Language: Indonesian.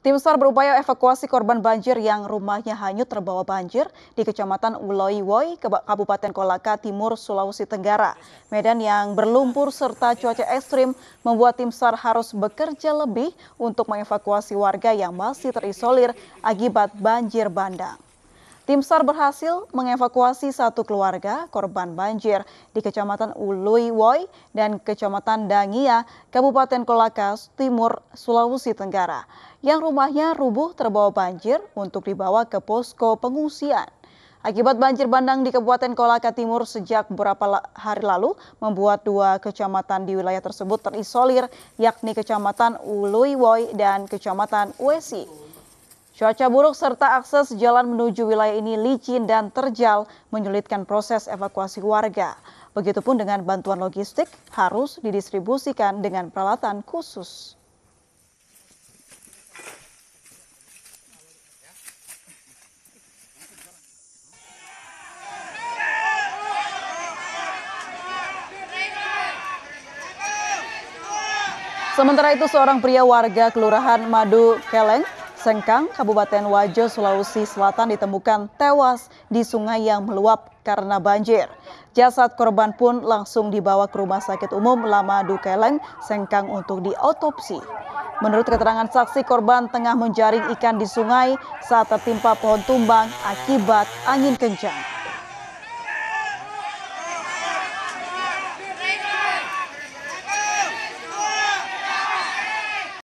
Tim SAR berupaya evakuasi korban banjir yang rumahnya hanyut terbawa banjir di Kecamatan Uloiwoi, Kabupaten Kolaka, Timur, Sulawesi Tenggara. Medan yang berlumpur serta cuaca ekstrim membuat tim SAR harus bekerja lebih untuk mengevakuasi warga yang masih terisolir akibat banjir bandang. Tim SAR berhasil mengevakuasi satu keluarga korban banjir di Kecamatan Uluiwoi dan Kecamatan Dangia, Kabupaten Kolaka, Timur, Sulawesi Tenggara, yang rumahnya rubuh terbawa banjir untuk dibawa ke posko pengungsian. Akibat banjir bandang di Kabupaten Kolaka Timur sejak beberapa hari lalu membuat dua kecamatan di wilayah tersebut terisolir yakni Kecamatan Uluiwoi dan Kecamatan Uesi. Cuaca buruk serta akses jalan menuju wilayah ini licin dan terjal menyulitkan proses evakuasi warga. Begitupun dengan bantuan logistik harus didistribusikan dengan peralatan khusus. Sementara itu seorang pria warga Kelurahan Madu Keleng Sengkang, Kabupaten Wajo, Sulawesi Selatan ditemukan tewas di sungai yang meluap karena banjir. Jasad korban pun langsung dibawa ke Rumah Sakit Umum Lama Dukeleng, Sengkang untuk diotopsi. Menurut keterangan saksi, korban tengah menjaring ikan di sungai saat tertimpa pohon tumbang akibat angin kencang.